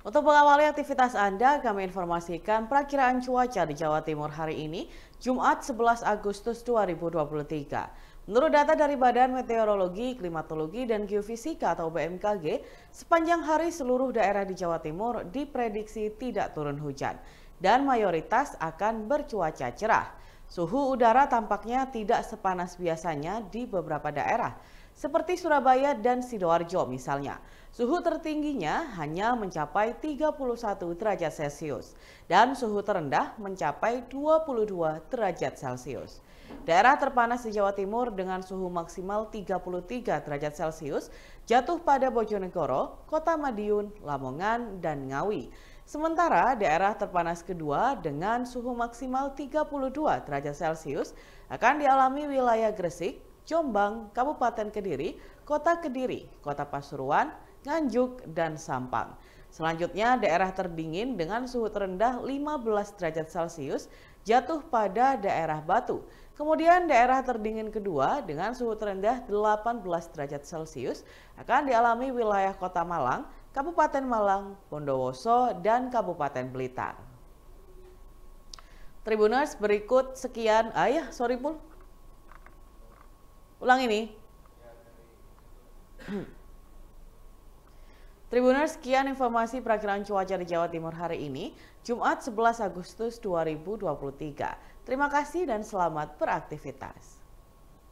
Untuk mengawali aktivitas Anda, kami informasikan perakiraan cuaca di Jawa Timur hari ini, Jumat 11 Agustus 2023. Menurut data dari Badan Meteorologi, Klimatologi, dan Geofisika atau BMKG, sepanjang hari seluruh daerah di Jawa Timur diprediksi tidak turun hujan dan mayoritas akan bercuaca cerah. Suhu udara tampaknya tidak sepanas biasanya di beberapa daerah, seperti Surabaya dan Sidoarjo misalnya. Suhu tertingginya hanya mencapai 31 derajat Celcius dan suhu terendah mencapai 22 derajat Celcius. Daerah terpanas di Jawa Timur dengan suhu maksimal 33 derajat Celcius jatuh pada Bojonegoro, Kota Madiun, Lamongan, dan Ngawi. Sementara daerah terpanas kedua dengan suhu maksimal 32 derajat Celcius akan dialami wilayah Gresik, Jombang, Kabupaten Kediri, Kota Kediri, Kota Pasuruan, Nganjuk, dan Sampang. Selanjutnya, daerah terdingin dengan suhu terendah 15 derajat Celcius jatuh pada daerah Batu. Kemudian daerah terdingin kedua dengan suhu terendah 18 derajat Celcius akan dialami wilayah Kota Malang, Kabupaten Malang, Bondowoso, dan Kabupaten Blitar. Tribuners berikut sekian, Ayah, iya, sorry Pul, ulang ini. Ya, Tribuners, sekian informasi perakiran cuaca di Jawa Timur hari ini, Jumat 11 Agustus 2023. Terima kasih dan selamat beraktivitas.